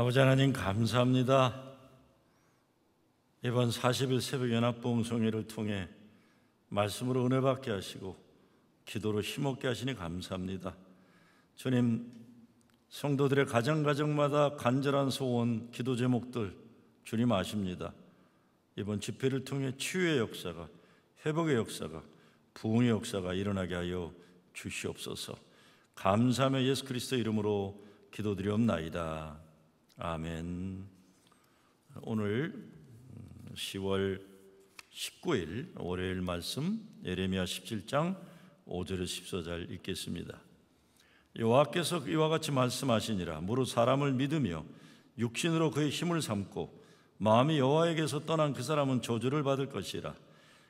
아버지 하나님 감사합니다. 이번 40일 새벽 연합봉송회를 통해 말씀으로 은혜 받게 하시고 기도로 힘없게 하시니 감사합니다. 주님 성도들의 가정 가정마다 간절한 소원, 기도 제목들 주님 아십니다. 이번 집회를 통해 치유의 역사가 회복의 역사가 부흥의 역사가 일어나게 하여 주시옵소서. 감사하며 예수 그리스도 이름으로 기도드리옵나이다. 아멘. 오늘 10월 음, 19일 월요일 말씀 예레미야 17장 5절에서 14절 읽겠습니다. 여호와께서 이와 같이 말씀하시니라 무릇 사람을 믿으며 육신으로 그의 힘을 삼고 마음이 여호와에게서 떠난 그 사람은 저주를 받을 것이라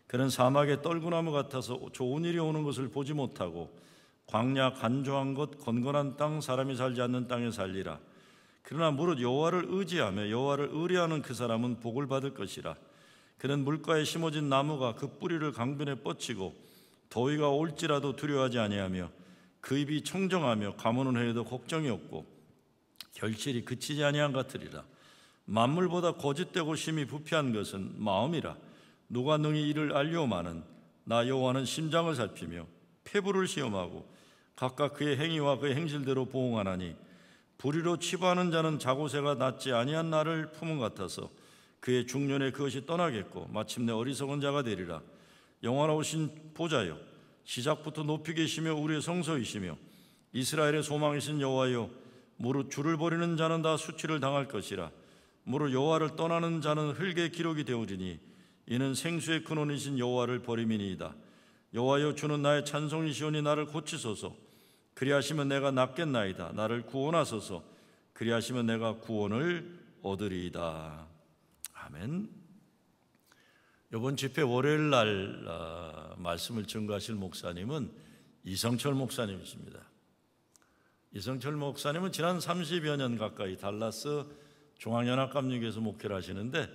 그는 사막의 떨구나무 같아서 좋은 일이 오는 것을 보지 못하고 광야 간조한 것 건건한 땅 사람이 살지 않는 땅에 살리라 그러나 무릇 여호와를 의지하며 여호와를 의뢰하는 그 사람은 복을 받을 것이라. 그는 물가에 심어진 나무가 그 뿌리를 강변에 뻗치고 더위가 올지라도 두려워하지 아니하며 그 입이 청정하며 가문은해도 걱정이 없고 결실이 그치지 아니한 같으리라. 만물보다 거짓되고 심히 부패한 것은 마음이라. 누가 능히 이를 알려마는나 여호와는 심장을 살피며 폐부를 시험하고 각각 그의 행위와 그의 행실대로 보응하나니 불의로 치부하는 자는 자고새가 낫지 아니한 나를 품은 같아서 그의 중년에 그것이 떠나겠고 마침내 어리석은 자가 되리라 영원하오신 보자여 시작부터 높이 계시며 우리의 성소이시며 이스라엘의 소망이신 여호와여 무릇 주를 버리는 자는 다 수치를 당할 것이라 무릇 여호와를 떠나는 자는 흙의 기록이 되오리니 이는 생수의 근원이신 여호와를 버림이니이다 여호와여 주는 나의 찬송이시오니 나를 고치소서 그리하시면 내가 낫겠나이다. 나를 구원하소서. 그리하시면 내가 구원을 얻으리이다. 아멘. 이번 집회 월요일 날 아, 말씀을 증거하실 목사님은 이성철 목사님이십니다. 이성철 목사님은 지난 30여 년 가까이 달라스 중앙연합감리교에서 목회를 하시는데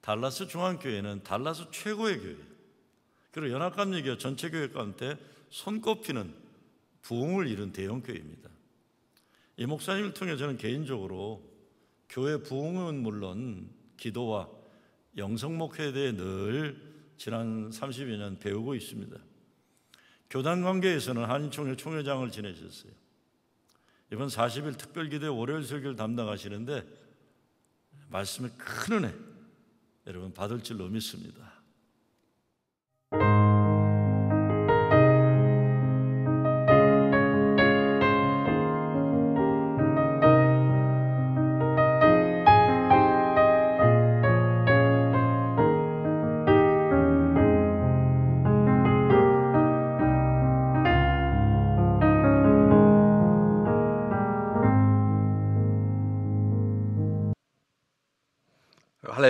달라스 중앙교회는 달라스 최고의 교회. 그리고 연합감리교 전체 교회 가운데 손꼽히는 부흥을 이룬 대형교회입니다. 이 목사님을 통해 저는 개인적으로 교회 부흥은 물론 기도와 영성목회에 대해 늘 지난 3 0년 배우고 있습니다. 교단 관계에서는 한인총회 총회장을 지내셨어요. 이번 40일 특별기대 월요일 설교를 담당하시는데 말씀의 큰 은혜 여러분 받을 줄로 믿습니다.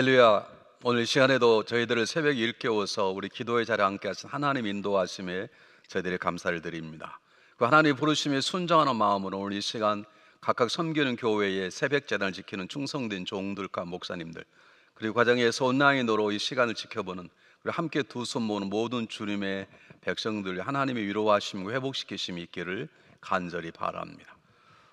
할렐루야. 오늘 시간에도 저희들을 새벽에 일깨워서 우리 기도의 자리에 함께 하신 하나님 인도하심에 저희들이 감사를 드립니다. 그 하나님 부르심에 순정하는 마음으로 오늘 이 시간 각각 섬기는 교회의 새벽 재단을 지키는 충성된 종들과 목사님들 그리고 과정에서 온라인으로 이 시간을 지켜보는 그리고 함께 두 손 모으는 모든 주님의 백성들 하나님의 위로하심과 회복시키심이 있기를 간절히 바랍니다.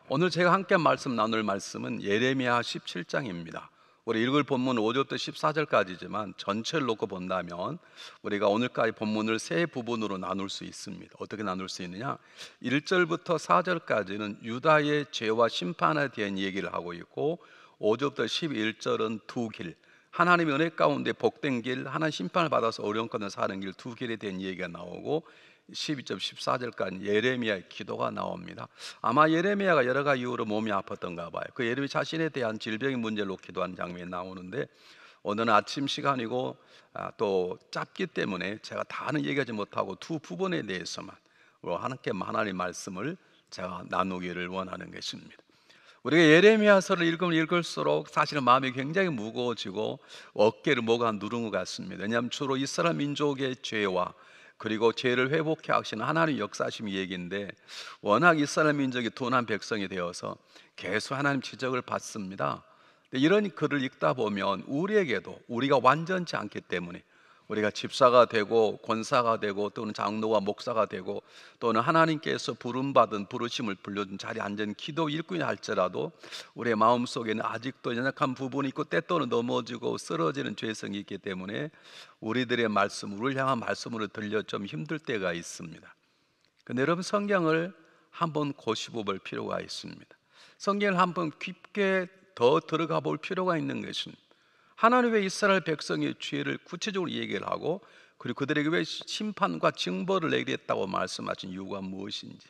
오늘 제가 함께 말씀 나눌 말씀은 예레미야 17장입니다. 우리 읽을 본문 5절부터 14절까지지만 전체를 놓고 본다면 우리가 오늘까지 본문을 세 부분으로 나눌 수 있습니다. 어떻게 나눌 수 있느냐? 1절부터 4절까지는 유다의 죄와 심판에 대한 얘기를 하고 있고 5절부터 11절은 두 길, 하나님의 은혜 가운데 복된 길, 하나님 심판을 받아서 어려운 건을 사는 길 두 길에 대한 얘기가 나오고 1 2 14절까지 예레미야의 기도가 나옵니다. 아마 예레미야가 여러 가지 이유로 몸이 아팠던가 봐요. 그 예레미 자신에 대한 질병의 문제를 기도한 장면이 나오는데 오늘 아침 시간이고 아, 또 짧기 때문에 제가 다는 얘기하지 못하고 두 부분에 대해서만 뭐 하나님께 하나님 말씀을 제가 나누기를 원하는 것입니다. 우리가 예레미야서를 읽으면 읽을수록 사실은 마음이 굉장히 무거워지고 어깨를 뭐가 누른 것 같습니다. 왜냐하면 주로 이스라엘 민족의 죄와 그리고 죄를 회복해 하시는 하나님 의 역사심이 얘기인데 워낙 이스라엘 민족이 둔한 백성이 되어서 계속 하나님 지적을 받습니다. 이런 글을 읽다 보면 우리에게도 우리가 완전치 않기 때문에 우리가 집사가 되고 권사가 되고 또는 장로와 목사가 되고 또는 하나님께서 부름받은 부르심을 불려준 자리에 앉은 기도 일꾼이 할지라도 우리의 마음속에는 아직도 연약한 부분이 있고 때또로 넘어지고 쓰러지는 죄성이 있기 때문에 우리들의 말씀, 우리를 향한 말씀으로 들려 좀 힘들 때가 있습니다. 그런데 여러분 성경을 한번 고시고 볼 필요가 있습니다. 성경을 한번 깊게 더 들어가 볼 필요가 있는 것입니다. 하나님 의 이스라엘 백성의 죄를 구체적으로 얘기를 하고 그리고 그들에게 왜 심판과 증거를 내리게 했다고 말씀하신 이유가 무엇인지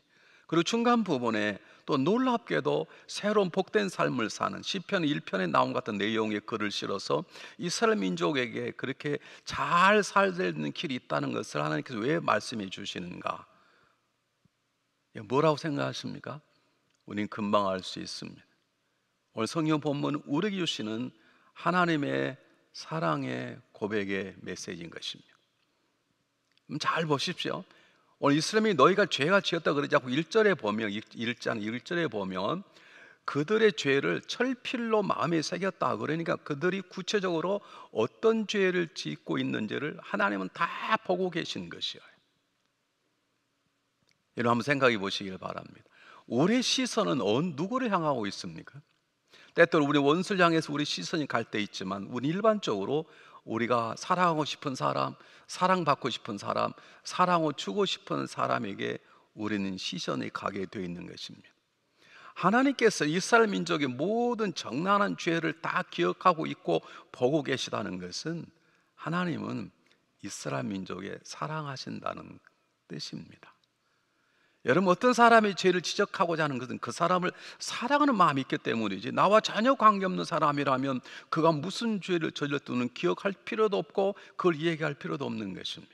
그리고 중간 부분에 또 놀랍게도 새로운 복된 삶을 사는 시편 1편에 나온 같은 내용의 글을 실어서 이스라엘 민족에게 그렇게 잘 살는 되 길이 있다는 것을 하나님께서 왜 말씀해 주시는가? 뭐라고 생각하십니까? 우린 금방 알 수 있습니다. 오늘 성경 본문 우르기 유씨는 하나님의 사랑의 고백의 메시지인 것입니다. 잘 보십시오. 오늘 이스라엘이 너희가 죄가 지었다 그러지 않고 1절에 보면 1장 1절에 보면 그들의 죄를 철필로 마음에 새겼다. 그러니까 그들이 구체적으로 어떤 죄를 짓고 있는지를 하나님은 다 보고 계신 것이요 여러분 한번 생각해 보시길 바랍니다. 우리의 시선은 누구를 향하고 있습니까? 때때로 우리 원수를 향해서 우리 시선이 갈 때 있지만 우리 일반적으로 우리가 사랑하고 싶은 사람, 사랑받고 싶은 사람, 사랑을 주고 싶은 사람에게 우리는 시선이 가게 되어 있는 것입니다. 하나님께서 이스라엘 민족의 모든 정난한 죄를 다 기억하고 있고 보고 계시다는 것은 하나님은 이스라엘 민족에 사랑하신다는 뜻입니다. 여러분 어떤 사람이 죄를 지적하고자 하는 것은 그 사람을 사랑하는 마음이 있기 때문이지 나와 전혀 관계없는 사람이라면 그가 무슨 죄를 저질렀는 기억할 필요도 없고 그걸 이기할 필요도 없는 것입니다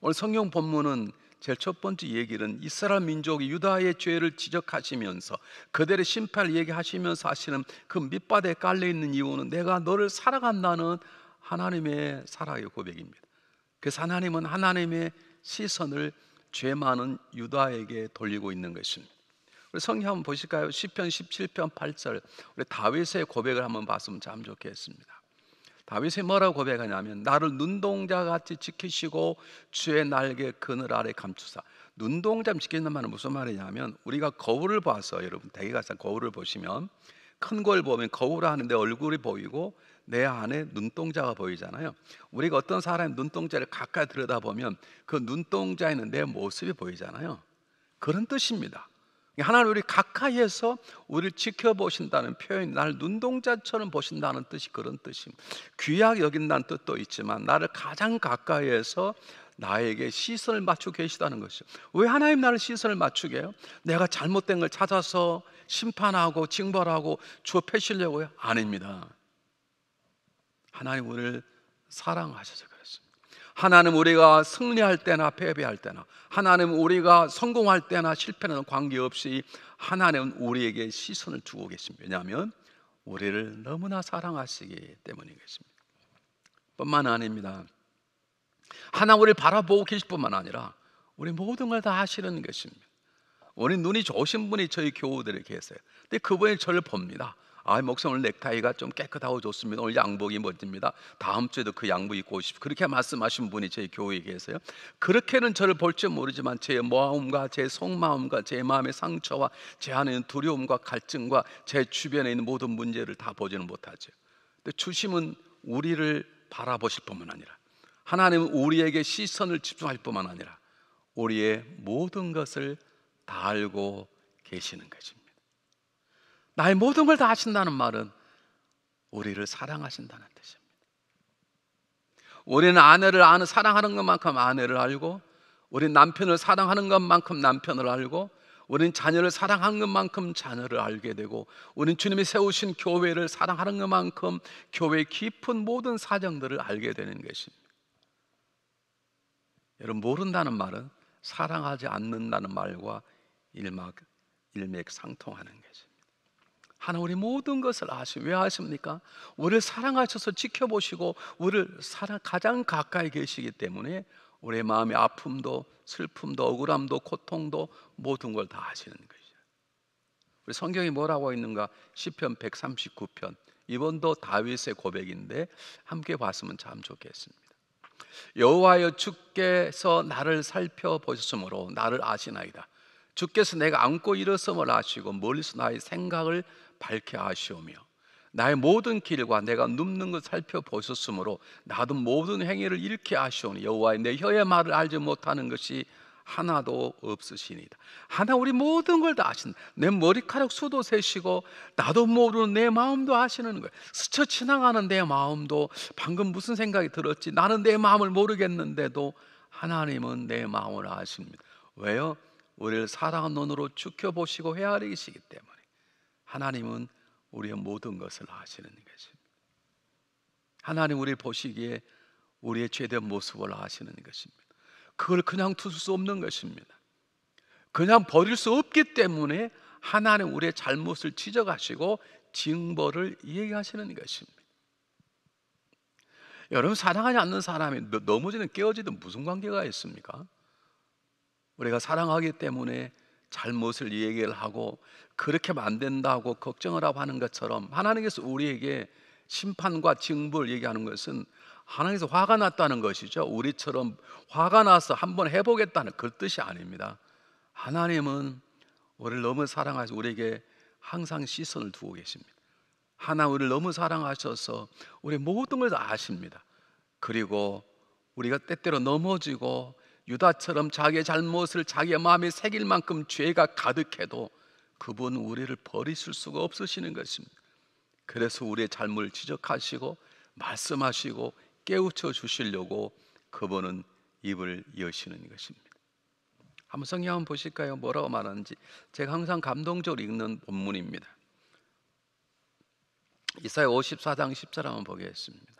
오늘 성경 본문은 제일 첫 번째 얘기는 이스라엘 민족이 유다의 죄를 지적하시면서 그들의 심판을 얘기하시면서 하시는 그 밑바닥에 깔려 있는 이유는 내가 너를 사랑한다는 하나님의 사랑의 고백입니다 그래서 하나님은 하나님의 시선을 죄 많은 유다에게 돌리고 있는 것입니다. 우리 성경 한번 보실까요? 시편 17편 8절. 우리 다윗의 고백을 한번 봤으면 참 좋겠습니다. 다윗이 뭐라고 고백하냐면 나를 눈동자 같이 지키시고 주의 날개 그늘 아래 감추사. 눈동자 지키는 말은 무슨 말이냐면 우리가 거울을 봐서 여러분 대개 가서 거울을 보시면 큰걸 보면 거울 안에 내 얼굴이 보이고 내 안에 눈동자가 보이잖아요. 우리가 어떤 사람의 눈동자를 가까이 들여다보면 그 눈동자에는 내 모습이 보이잖아요. 그런 뜻입니다. 하나님 우리 가까이에서 우리를 지켜보신다는 표현이 눈동자처럼 보신다는 뜻이 그런 뜻입니다. 귀하게 여긴다는 뜻도 있지만 나를 가장 가까이에서 나에게 시선을 맞추고 계시다는 것이죠. 왜 하나님 나를 시선을 맞추게 해요? 내가 잘못된 걸 찾아서 심판하고 징벌하고 좁혀시려고요? 아닙니다. 하나님 우리를 사랑하셔서 그렇습니다. 하나님 우리가 승리할 때나 패배할 때나 하나님 우리가 성공할 때나 실패는 관계없이 하나님은 우리에게 시선을 주고 계십니다. 왜냐하면 우리를 너무나 사랑하시기 때문이겠습니다. 뿐만 아닙니다. 하나 우리를 바라보고 계실 뿐만 아니라 우리 모든 걸다 하시는 것입니다. 우리 눈이 좋으신 분이 저희 교우들에 계세요. 근데 그분이 저를 봅니다. 아, 목사님 오늘 넥타이가 좀 깨끗하고 좋습니다. 오늘 양복이 멋집니다. 다음 주에도 그 양복 입고 오 그렇게 말씀하신 분이 제 교회에 계세요. 그렇게는 저를 볼 줄 모르지만 제 마음과 제 속마음과 제 마음의 상처와 제 안에 있는 두려움과 갈증과 제 주변에 있는 모든 문제를 다 보지는 못하죠. 근데 주심은 우리를 바라보실 뿐만 아니라 하나님은 우리에게 시선을 집중할 뿐만 아니라 우리의 모든 것을 다 알고 계시는 것입니다. 나의 모든 걸 다 하신다는 말은 우리를 사랑하신다는 뜻입니다. 우리는 아내를 아는 사랑하는 것만큼 아내를 알고 우리는 남편을 사랑하는 것만큼 남편을 알고 우리는 자녀를 사랑하는 것만큼 자녀를 알게 되고 우리는 주님이 세우신 교회를 사랑하는 것만큼 교회의 깊은 모든 사정들을 알게 되는 것입니다. 여러분 모른다는 말은 사랑하지 않는다는 말과 일맥 일맥상통하는 것입니다. 하나님 우리 모든 것을 아시고 왜 아십니까? 우리를 사랑하셔서 지켜보시고 우리를 사랑 가장 가까이 계시기 때문에 우리의 마음의 아픔도 슬픔도 억울함도 고통도 모든 걸 다 아시는 것이죠. 우리 성경이 뭐라고 있는가? 시편 139편. 이번도 다윗의 고백인데 함께 봤으면 참 좋겠습니다. 여호와여 주께서 나를 살펴보셨으므로 나를 아시나이다. 주께서 내가 안고 일어섬을 아시고 멀리서 나의 생각을 밝게 아시오며 나의 모든 길과 내가 눕는 것 살펴보셨으므로 나도 모든 행위를 잃게 하시오니 여호와의 내 혀의 말을 알지 못하는 것이 하나도 없으시니다. 하나 우리 모든 걸 다 아신다. 내 머리카락 수도 세시고 나도 모르는 내 마음도 아시는 거예요. 스쳐 지나가는 내 마음도 방금 무슨 생각이 들었지 나는 내 마음을 모르겠는데도 하나님은 내 마음을 아십니다. 왜요? 우리를 사랑한 눈으로 지켜보시고 헤아리시기 때문에. 하나님은 우리의 모든 것을 아시는 것입니다. 하나님 우리 보시기에 우리의 죄된 모습을 아시는 것입니다. 그걸 그냥 두수 없는 것입니다. 그냥 버릴 수 없기 때문에 하나님 우리의 잘못을 지적하시고 징벌을 얘기하시는 것입니다. 여러분 사랑하지 않는 사람이 넘어지는 깨어지든 무슨 관계가 있습니까? 우리가 사랑하기 때문에 잘못을 얘기를 하고 그렇게 하면 안 된다고 걱정을 하고 하는 것처럼 하나님께서 우리에게 심판과 징벌 얘기하는 것은 하나님께서 화가 났다는 것이죠. 우리처럼 화가 나서 한번 해보겠다는 그 뜻이 아닙니다. 하나님은 우리를 너무 사랑하셔서 우리에게 항상 시선을 두고 계십니다. 하나 우리를 너무 사랑하셔서 우리 모든 걸 아십니다. 그리고 우리가 때때로 넘어지고 유다처럼 자기의 잘못을 자기의 마음에 새길 만큼 죄가 가득해도 그분은 우리를 버리실 수가 없으시는 것입니다. 그래서 우리의 잘못을 지적하시고 말씀하시고 깨우쳐 주시려고 그분은 입을 여시는 것입니다. 한번 성경 한번 보실까요? 뭐라고 말하는지 제가 항상 감동적으로 읽는 본문입니다. 이사야 54장 10절 한번 보겠습니다.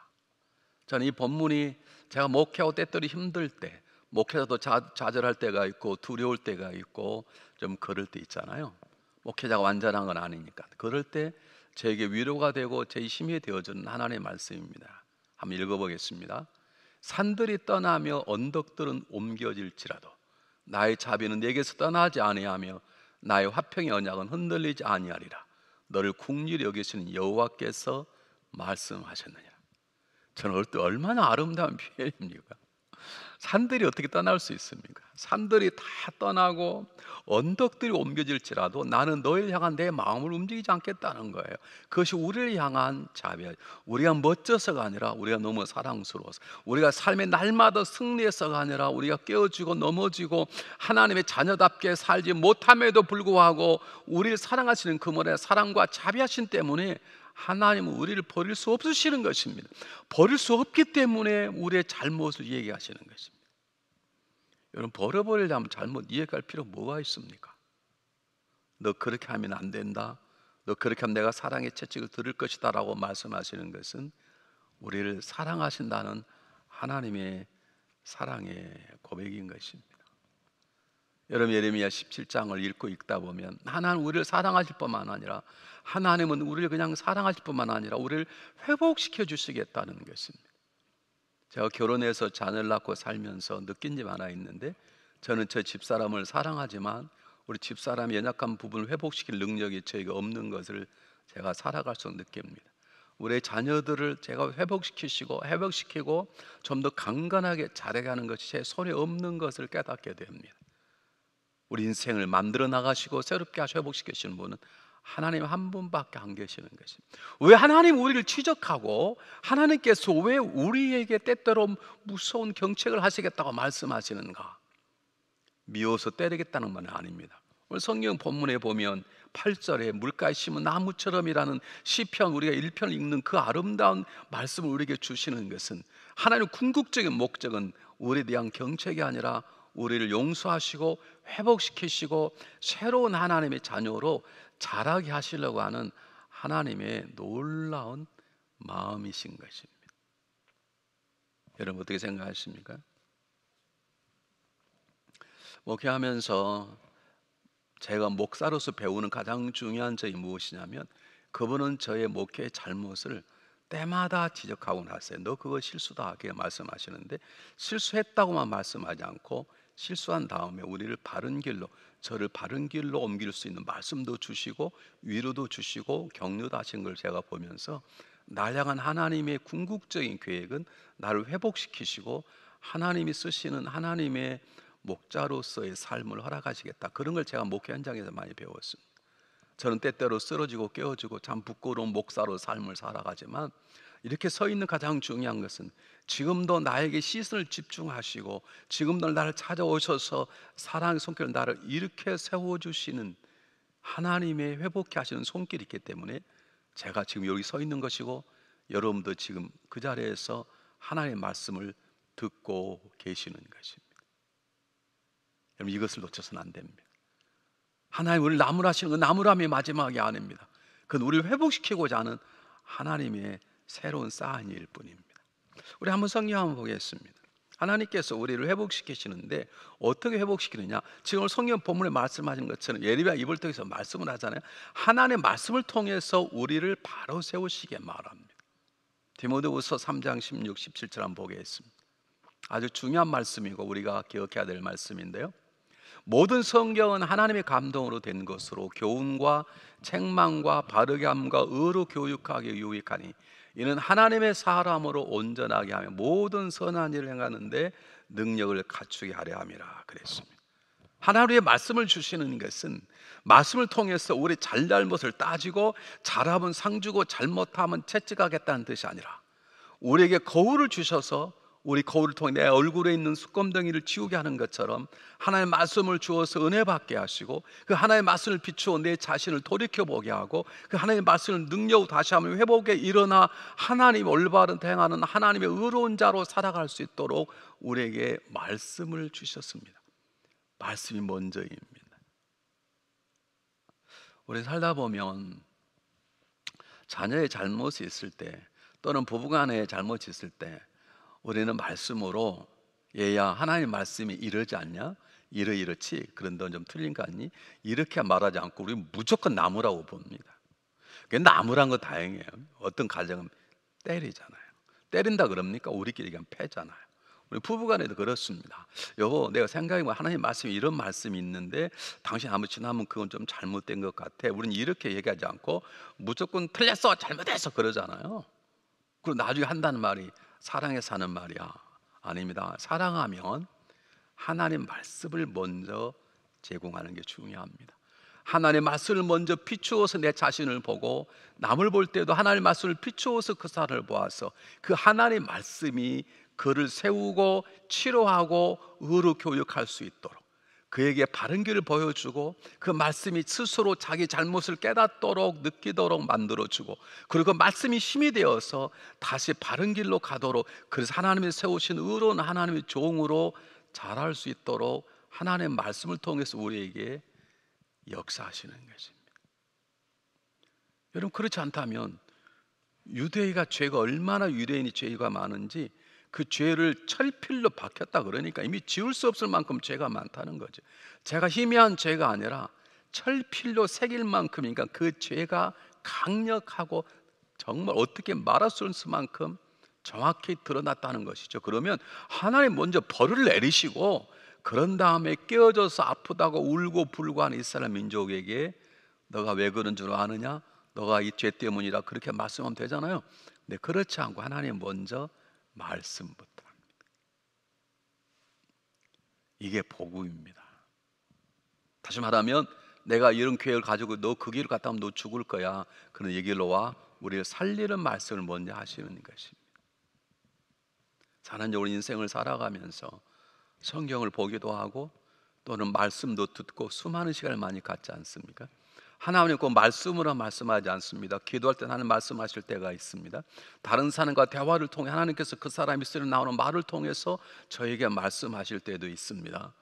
저는 이 본문이 제가 목회하고 때때로 힘들 때 목회자도 좌, 좌절할 때가 있고 두려울 때가 있고 좀 그럴 때 있잖아요. 목회자가 완전한 건 아니니까. 그럴 때제게 위로가 되고 제 힘이 되어주는 하나님의 말씀입니다. 한번 읽어보겠습니다. 산들이 떠나며 언덕들은 옮겨질지라도 나의 자비는 내게서 떠나지 아니하며 나의 화평의 언약은 흔들리지 아니하리라. 너를 국률히 여기시는 여호와께서 말씀하셨느니 저는 얼마나 아름다운 표현입니까? 산들이 어떻게 떠날수 있습니까? 산들이 다 떠나고 언덕들이 옮겨질지라도 나는 너희를 향한 내 마음을 움직이지 않겠다는 거예요. 그것이 우리를 향한 자비야. 우리가 멋져서가 아니라 우리가 너무 사랑스러워서 우리가 삶의 날마다 승리해서가 아니라 우리가 깨어지고 넘어지고 하나님의 자녀답게 살지 못함에도 불구하고 우리를 사랑하시는 그분의 사랑과 자비하신 때문에 하나님은 우리를 버릴 수 없으시는 것입니다. 버릴 수 없기 때문에 우리의 잘못을 얘기하시는 것입니다. 여러분 버려버리려면 잘못 이해할 필요 뭐가 있습니까? 너 그렇게 하면 안 된다. 너 그렇게 하면 내가 사랑의 채찍을 들을 것이다라고 말씀하시는 것은 우리를 사랑하신다는 하나님의 사랑의 고백인 것입니다. 여러분 예레미야 17장을 읽고 읽다 보면 하나님 우리를 사랑하실 뿐만 아니라 하나님은 우리를 그냥 사랑하실 뿐만 아니라 우리를 회복시켜 주시겠다는 것입니다. 제가 결혼해서 자녀를 낳고 살면서 느낀 점 하나 있는데 저는 저 집사람을 사랑하지만 우리 집사람의 연약한 부분을 회복시킬 능력이 저희가 없는 것을 제가 살아갈수록 느낍니다. 우리 자녀들을 제가 회복시키시고 회복시키고 좀더 강건하게 자라가는 것이 제 손에 없는 것을 깨닫게 됩니다. 우리 인생을 만들어 나가시고 새롭게 회복시키시는 분은 하나님 한 분밖에 안 계시는 것입니다. 왜 하나님 우리를 지적하고 하나님께서 왜 우리에게 때때로 무서운 경책을 하시겠다고 말씀하시는가? 미워서 때리겠다는 말 아닙니다. 오늘 성경 본문에 보면 8절에 물가에 심은 나무처럼이라는 시편 우리가 1편을 읽는 그 아름다운 말씀을 우리에게 주시는 것은 하나님 궁극적인 목적은 우리에 대한 경책이 아니라 우리를 용서하시고 회복시키시고 새로운 하나님의 자녀로 자라게 하시려고 하는 하나님의 놀라운 마음이신 것입니다. 여러분 어떻게 생각하십니까? 목회하면서 제가 목사로서 배우는 가장 중요한 점이 무엇이냐면 그분은 저의 목회의 잘못을 때마다 지적하곤 하세요. 너 그거 실수다. 그게 말씀하시는데 실수했다고만 말씀하지 않고 실수한 다음에 우리를 바른 길로 저를 바른 길로 옮길 수 있는 말씀도 주시고 위로도 주시고 격려도 하신 걸 제가 보면서 날 향한 하나님의 궁극적인 계획은 나를 회복시키시고 하나님이 쓰시는 하나님의 목자로서의 삶을 허락하시겠다 그런 걸 제가 목회 현장에서 많이 배웠습니다 저는 때때로 쓰러지고 깨어지고 참 부끄러운 목사로 삶을 살아가지만 이렇게 서 있는 가장 중요한 것은 지금도 나에게 시선을 집중하시고 지금도 나를 찾아오셔서 사랑의 손길을 나를 이렇게 세워주시는 하나님의 회복해 하시는 손길이 있기 때문에 제가 지금 여기 서 있는 것이고 여러분도 지금 그 자리에서 하나님의 말씀을 듣고 계시는 것입니다. 여러분 이것을 놓쳐서는 안 됩니다. 하나님 우리를 나무라시는 그 나무람이 마지막이 아닙니다. 그건 우리를 회복시키고자 하는 하나님의 새로운 사인일 뿐입니다. 우리 한번 성경 한번 보겠습니다. 하나님께서 우리를 회복시키시는데 어떻게 회복시키느냐? 지금 성경 본문에 말씀하신 것처럼 예리비야 입을 통해서 말씀을 하잖아요. 하나님의 말씀을 통해서 우리를 바로 세우시게 말합니다. 디모데후서 3장 16, 17절 한번 보겠습니다. 아주 중요한 말씀이고 우리가 기억해야 될 말씀인데요. 모든 성경은 하나님의 감동으로 된 것으로 교훈과 책망과 바르게 함과 의로 교육하기 유익하니 이는 하나님의 사람으로 온전하게 하며 모든 선한 일을 행하는데 능력을 갖추게 하려 함이라 그랬습니다. 하나루의 말씀을 주시는 것은 말씀을 통해서 우리 잘잘못을 따지고 잘하면 상주고 잘못하면 채찍하겠다는 뜻이 아니라 우리에게 거울을 주셔서 우리 거울을 통해 내 얼굴에 있는 수검덩이를 치우게 하는 것처럼 하나의 말씀을 주어서 은혜 받게 하시고 그 하나의 말씀을 비추어 내 자신을 돌이켜 보게 하고 그 하나의 말씀을 능력으로 다시 한번 회복에 일어나 하나님 올바른 대행하는 하나님의 의로운 자로 살아갈 수 있도록 우리에게 말씀을 주셨습니다. 말씀이 먼저입니다. 우리 살다 보면 자녀의 잘못이 있을 때 또는 부부간의 잘못이 있을 때 우리는 말씀으로 얘야 하나님 말씀이 이러지 않냐? 이러이러치 그런데 좀 틀린 거 아니? 이렇게 말하지 않고 우리 무조건 나무라고 봅니다. 그 나무란 거 다행이에요. 어떤 가정은 때리잖아요. 때린다 그럽니까? 우리끼리 그냥 패잖아요. 우리 부부간에도 그렇습니다. 여보, 내가 생각해 보 하나님 말씀이 이런 말씀이 있는데 당신 아무 지나면 그건 좀 잘못된 것 같아. 우리는 이렇게 얘기하지 않고 무조건 틀렸어, 잘못했어 그러잖아요. 그리고 나중에 한다는 말이 사랑해사는 말이야. 아닙니다. 사랑하면 하나님 말씀을 먼저 제공하는 게 중요합니다. 하나님 말씀을 먼저 비추어서 내 자신을 보고 남을 볼 때도 하나님 말씀을 비추어서 그 사람을 보아서 그 하나님 말씀이 그를 세우고 치료하고 의로 교육할 수 있도록 그에게 바른 길을 보여주고 그 말씀이 스스로 자기 잘못을 깨닫도록 느끼도록 만들어주고 그리고 그 말씀이 힘이 되어서 다시 바른 길로 가도록 그래서 하나님이 세우신 의로운 하나님의 종으로 자랄 수 있도록 하나님의 말씀을 통해서 우리에게 역사하시는 것입니다. 여러분 그렇지 않다면 유대인가 죄가 얼마나 유대인이 죄가 많은지 그 죄를 철필로 박혔다 그러니까 이미 지울 수 없을 만큼 죄가 많다는 거죠. 제가 희미한 죄가 아니라 철필로 새길 만큼이니까 그 죄가 강력하고 정말 어떻게 말할 수 없을 만큼 정확히 드러났다는 것이죠. 그러면 하나님 먼저 벌을 내리시고 그런 다음에 깨어져서 아프다고 울고 불고 하는 이스라엘 민족에게 너가 왜 그런 줄 아느냐? 너가 이 죄 때문이라 그렇게 말씀하면 되잖아요. 근데 그렇지 않고 하나님 먼저 말씀부터 합니다. 이게 복음입니다. 다시 말하면 내가 이런 계획을 가지고 너 그 길을 갔다 하면 너 죽을 거야. 그런 얘기로 와 우리를 살리는 말씀을 먼저 하시는 것입니다. 사는 우리 인생을 살아가면서 성경을 보기도 하고 또는 말씀도 듣고 수많은 시간을 많이 갖지 않습니까? 하나님 꼭 그 말씀으로 말씀하지 않습니다. 기도할 때 하나님 말씀하실 때가 있습니다. 다른 사람과 대화를 통해 하나님께서 그 사람이 쓰는 나오는 말을 통해서 저에게 말씀하실 때도 있습니다.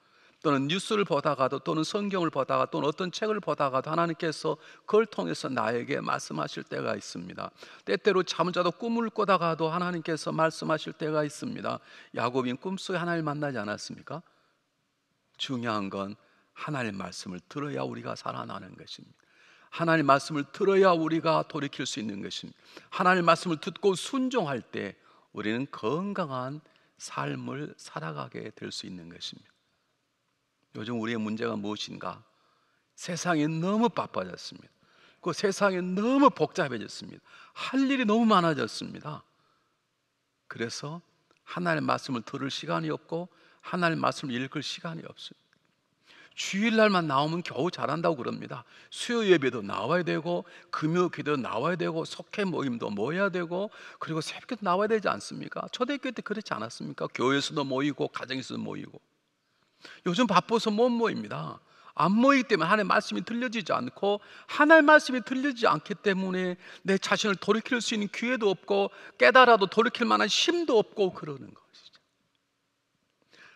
또는 뉴스를 보다가도 또는 성경을 보다가 또는 어떤 책을 보다가도 하나님께서 그걸 통해서 나에게 말씀하실 때가 있습니다. 때때로 잠자도 꿈을 꾸다가도 하나님께서 말씀하실 때가 있습니다. 야곱인 꿈속에 하나님 만나지 않았습니까? 중요한 건 하나님 말씀을 들어야 우리가 살아나는 것입니다. 하나님 말씀을 들어야 우리가 돌이킬 수 있는 것입니다. 하나님 말씀을 듣고 순종할 때 우리는 건강한 삶을 살아가게 될 수 있는 것입니다. 요즘 우리의 문제가 무엇인가? 세상이 너무 바빠졌습니다. 그 세상이 너무 복잡해졌습니다. 할 일이 너무 많아졌습니다. 그래서 하나님 말씀을 들을 시간이 없고 하나님 말씀을 읽을 시간이 없습니다. 주일날만 나오면 겨우 잘한다고 그럽니다. 수요 예배도 나와야 되고 금요 기도 나와야 되고 석회 모임도 모여야 되고 그리고 새벽에도 나와야 되지 않습니까? 초대교회 때 그렇지 않았습니까? 교회에서도 모이고 가정에서도 모이고 요즘 바빠서 못 모입니다. 안 모이기 때문에 하나님의 말씀이 들려지지 않고 하나님의 말씀이 들려지지 않기 때문에 내 자신을 돌이킬 수 있는 기회도 없고 깨달아도 돌이킬 만한 힘도 없고 그러는 것이죠.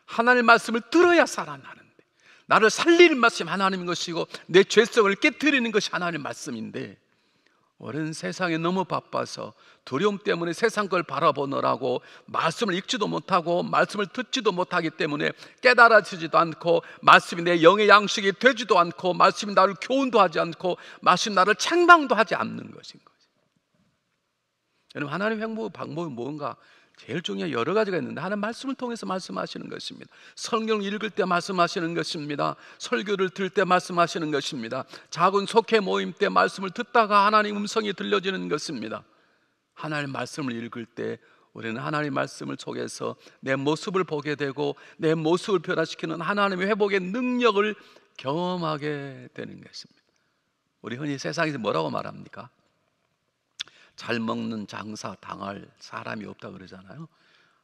하나님의 말씀을 들어야 살아나는 나를 살리는 말씀이 하나님인 것이고 내 죄성을 깨뜨리는 것이 하나님의 말씀인데 우리는 세상에 너무 바빠서 두려움 때문에 세상 걸 바라보느라고 말씀을 읽지도 못하고 말씀을 듣지도 못하기 때문에 깨달아지지도 않고 말씀이 내 영의 양식이 되지도 않고 말씀이 나를 교훈도 하지 않고 말씀이 나를 책망도 하지 않는 것인 거죠 여러분 하나님 행복 방법이 뭔가 제일 중요한 여러 가지가 있는데 하나님 말씀을 통해서 말씀하시는 것입니다. 성경 읽을 때 말씀하시는 것입니다. 설교를 들을 때 말씀하시는 것입니다. 작은 속회 모임 때 말씀을 듣다가 하나님 음성이 들려지는 것입니다. 하나님 말씀을 읽을 때 우리는 하나님 말씀을 통해서내 모습을 보게 되고 내 모습을 변화시키는 하나님의 회복의 능력을 경험하게 되는 것입니다. 우리 흔히 세상에서 뭐라고 말합니까? 잘 먹는 장사 당할 사람이 없다 그러잖아요.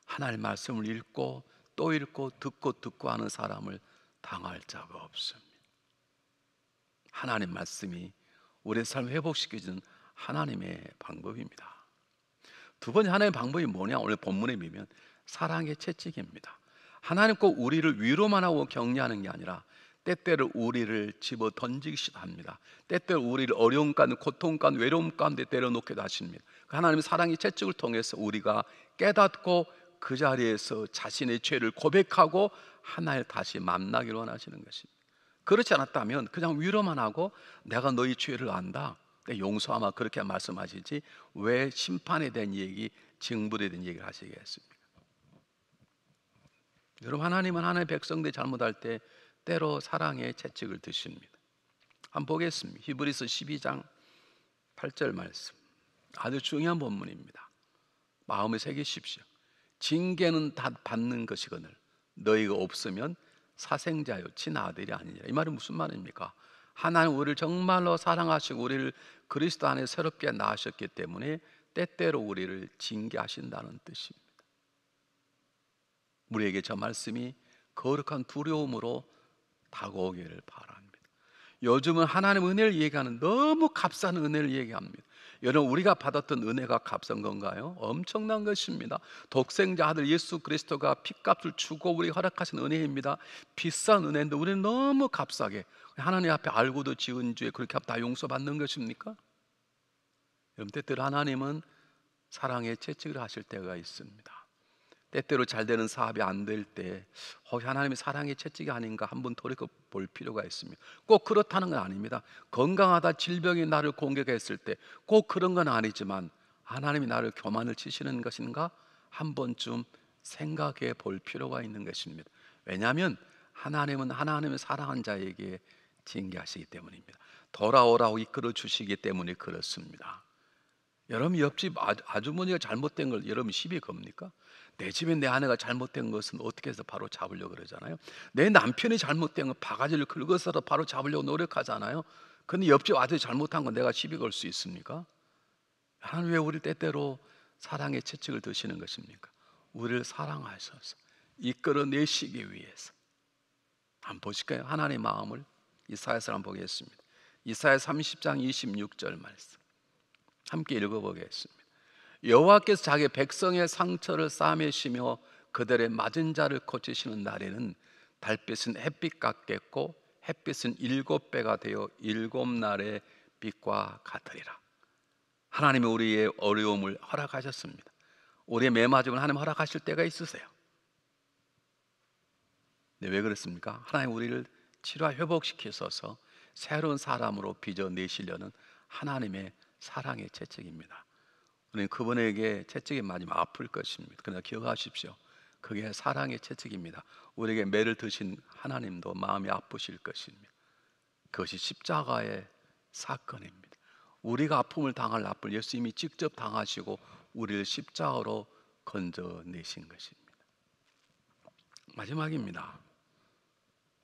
하나님 말씀을 읽고 또 읽고 듣고 듣고 하는 사람을 당할 자가 없습니다. 하나님 말씀이 우리의 삶 회복시켜주는 하나님의 방법입니다. 두 번째 하나님의 방법이 뭐냐? 오늘 본문에 보면 사랑의 채찍입니다. 하나님 꼭 우리를 위로만 하고 격려하는 게 아니라 때때로 우리를 집어 던지기도 합니다. 때때로 우리를 어려움 가운 고통 가운 외로움 가운데 때려놓기도 하십니다. 그 하나님의 사랑이 채찍을 통해서 우리가 깨닫고 그 자리에서 자신의 죄를 고백하고 하나님 다시 만나기를 원하시는 것입니다. 그렇지 않았다면 그냥 위로만 하고 내가 너희 죄를 안다. 네, 용서하마 그렇게 말씀하시지 왜 심판에 대한 얘기, 징벌에 대한 얘기를 하시겠습니까? 여러분 하나님은 하나의 백성들이 잘못할 때 때로 사랑의 채찍을 드십니다. 한번 보겠습니다. 히브리서 12장 8절 말씀. 아주 중요한 본문입니다. 마음에 새기십시오. 징계는 다 받는 것이거늘 너희가 없으면 사생자요 친아들이 아니냐. 이 말은 무슨 말입니까? 하나님 우리를 정말로 사랑하시고 우리를 그리스도 안에 새롭게 낳으셨기 때문에 때때로 우리를 징계하신다는 뜻입니다. 우리에게 저 말씀이 거룩한 두려움으로 다가오기를 바랍니다. 요즘은 하나님 은혜를 얘기하는 너무 값싼 은혜를 얘기합니다. 여러분 우리가 받았던 은혜가 값싼 건가요? 엄청난 것입니다. 독생자 아들 예수 그리스도가 핏값을 주고 우리 허락하신 은혜입니다. 비싼 은혜인데 우리는 너무 값싸게 하나님 앞에 알고도 지은 죄 그렇게 다 용서받는 것입니까? 여러분 때때로 하나님은 사랑의 채찍을 하실 때가 있습니다. 때때로 잘 되는 사업이 안 될 때, 어, 하나님의 사랑의 채찍이 아닌가 한번 돌이켜 볼 필요가 있습니다. 꼭 그렇다는 건 아닙니다. 건강하다 질병이 나를 공격했을 때 꼭 그런 건 아니지만 하나님이 나를 교만을 치시는 것인가 한 번쯤 생각해 볼 필요가 있는 것입니다. 왜냐하면 하나님은 하나님의 사랑한 자에게 징계하시기 때문입니다. 돌아오라고 이끌어 주시기 때문에 그렇습니다. 여러분 옆집 아, 아주머니가 잘못된 걸 여러분 시비 겁니까? 내 집에 내 아내가 잘못된 것은 어떻게 해서 바로 잡으려고 그러잖아요. 내 남편이 잘못된 거 바가지를 긁어서라도 바로 잡으려고 노력하잖아요. 근데 옆집 아들이 잘못한 건 내가 시비 걸수 있습니까? 하나님 왜 우리 때때로 사랑의 채찍을 드시는 것입니까? 우리를 사랑하셔서 이끌어 내시기 위해서. 한 보실까요? 하나님의 마음을 이사야서 한번 보겠습니다. 이사야 30장 26절 말씀. 함께 읽어 보겠습니다. 여호와께서 자기 백성의 상처를 싸매시며 그들의 맞은 자를 고치시는 날에는 달빛은 햇빛 같겠고 햇빛은 일곱 배가 되어 일곱 날의 빛과 같으리라. 하나님이 우리의 어려움을 허락하셨습니다. 우리의 매맞음을 하나님 허락하실 때가 있으세요. 네, 왜 그렇습니까? 하나님 우리를 치료 와 회복시키소서 새로운 사람으로 빚어 내시려는 하나님의 사랑의 채책입니다 우리는 그분에게 채찍이 맞으면 아플 것입니다. 그러나 기억하십시오. 그게 사랑의 채찍입니다. 우리에게 매를 드신 하나님도 마음이 아프실 것입니다. 그것이 십자가의 사건입니다. 우리가 아픔을 당할 아픔 예수님이 직접 당하시고 우리를 십자가로 건져내신 것입니다. 마지막입니다.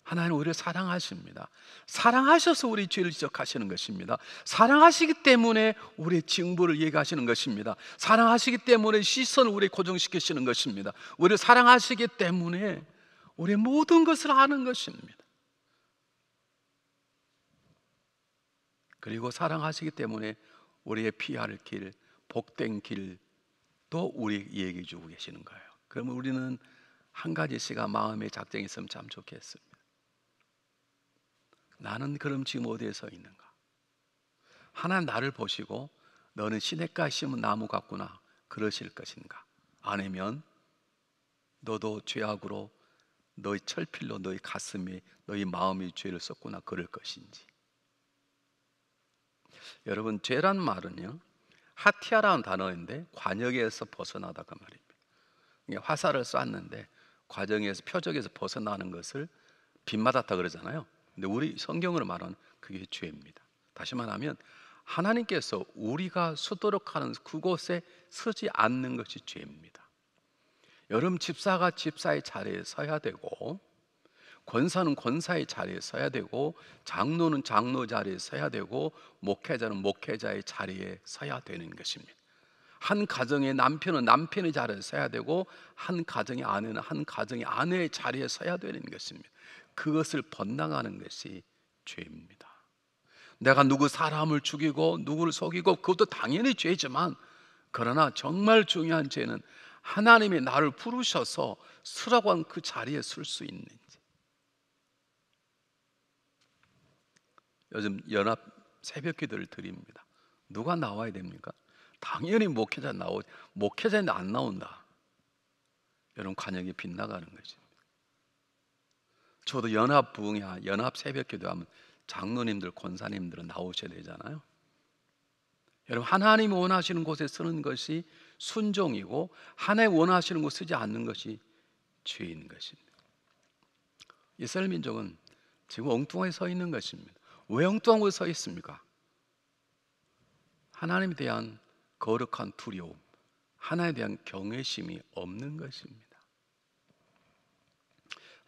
하나님 은 우리를 사랑하십니다. 사랑하셔서 우리 죄를 지적하시는 것입니다. 사랑하시기 때문에 우리의 징벌을 예가하시는 것입니다. 사랑하시기 때문에 시선을 우리 고정시키시는 것입니다. 우리를 사랑하시기 때문에 우리의 모든 것을 아는 것입니다. 그리고 사랑하시기 때문에 우리의 피할 길, 복된 길도 우리 얘기해 주고 계시는 거예요. 그러면 우리는 한가지씨 마음에 작정했으면 참 좋겠습니다. 나는 그럼 지금 어디에 서 있는가? 하나님 나를 보시고 너는 시냇가 심은 나무 같구나 그러실 것인가? 아니면 너도 죄악으로 너의 철필로 너의 가슴이 너의 마음이 죄를 썼구나 그럴 것인지 여러분 죄란 말은요 하티아라는 단어인데 관역에서 벗어나다 그 말입니다 화살을 쐈는데 과정에서 표적에서 벗어나는 것을 빗맞았다 그러잖아요 근데 우리 성경으로 말하는 그게 죄입니다. 다시 말하면 하나님께서 우리가 서도록 하는 그곳에 서지 않는 것이 죄입니다. 여름 집사가 집사의 자리에 서야 되고 권사는 권사의 자리에 서야 되고 장로는 장로 자리에 서야 되고 목회자는 목회자의 자리에 서야 되는 것입니다. 한 가정의 남편은 남편의 자리에 서야 되고 한 가정의 아내는 한 가정의 아내의 자리에 서야 되는 것입니다. 그것을 번당하는 것이 죄입니다. 내가 누구 사람을 죽이고 누구를 속이고 그것도 당연히 죄지만 그러나 정말 중요한 죄는 하나님이 나를 부르셔서 쓰라고 그 자리에 설 수 있는지. 요즘 연합 새벽 기도를 드립니다. 누가 나와야 됩니까? 당연히 목회자 나오 목회자는 안 나온다. 여러분 관역이 빗나가는 거죠. 저도 연합 부흥야 연합 새벽 기도하면 장로님들 권사님들은 나오셔야 되잖아요. 여러분 하나님이 원하시는 곳에 쓰는 것이 순종이고 하나님 원하시는 곳 쓰지 않는 것이 죄인 것입니다. 이스라엘 민족은 지금 엉뚱하게 서 있는 것입니다. 왜 엉뚱하게 서 있습니까? 하나님에 대한 거룩한 두려움, 하나님에 대한 경외심이 없는 것입니다.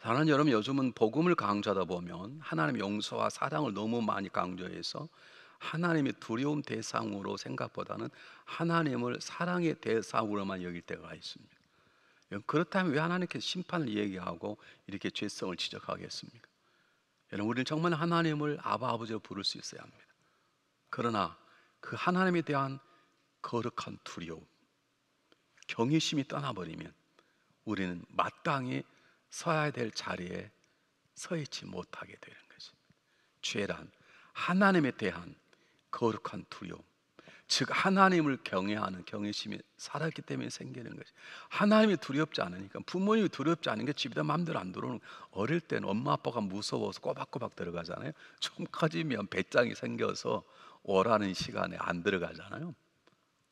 사랑는 여러분 요즘은 복음을 강조하다 보면 하나님의 용서와 사랑을 너무 많이 강조해서 하나님의 두려움 대상으로 생각보다는 하나님을 사랑의 대상으로만 여길 때가 있습니다. 그렇다면 왜 하나님께서 심판을 얘기하고 이렇게 죄성을 지적하겠습니까? 여러분 우리는 정말 하나님을 아바 아버지로 부를 수 있어야 합니다. 그러나 그 하나님에 대한 거룩한 두려움, 경외심이 떠나버리면 우리는 마땅히 서야 될 자리에 서 있지 못하게 되는 것입니다. 죄란 하나님에 대한 거룩한 두려움, 즉 하나님을 경외하는 경외심이 살았기 때문에 생기는 것이 하나님이 두렵지 않으니까 부모님이 두렵지 않은 게 집에다 마음대로 안 들어오는 어릴 때는 엄마 아빠가 무서워서 꼬박꼬박 들어가잖아요 좀 커지면 배짱이 생겨서 오라는 시간에 안 들어가잖아요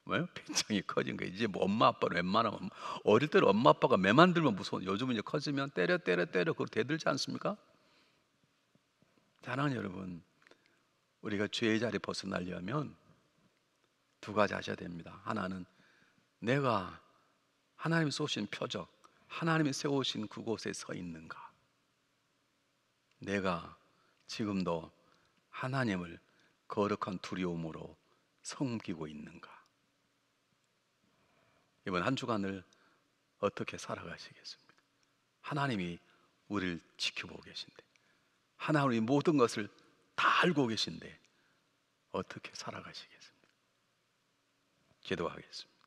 왜? 빈장이 커진 거요 이제 뭐 엄마 아빠 웬만하면 어릴 때는 엄마 아빠가 매만 들면 무서운 요즘은 이제 커지면 때려 때려 때려 그걸 대들지 않습니까? 사랑하는 여러분 우리가 죄의 자리 벗어나려면 두 가지 하셔야 됩니다. 하나는 내가 하나님이 쏘신 표적, 하나님이 세우신 그곳에 서 있는가? 내가 지금도 하나님을 거룩한 두려움으로 섬기고 있는가? 이번 한 주간을 어떻게 살아가시겠습니까? 하나님이 우리를 지켜보고 계신데, 하나님이 모든 것을 다 알고 계신데, 어떻게 살아가시겠습니까? 기도하겠습니다.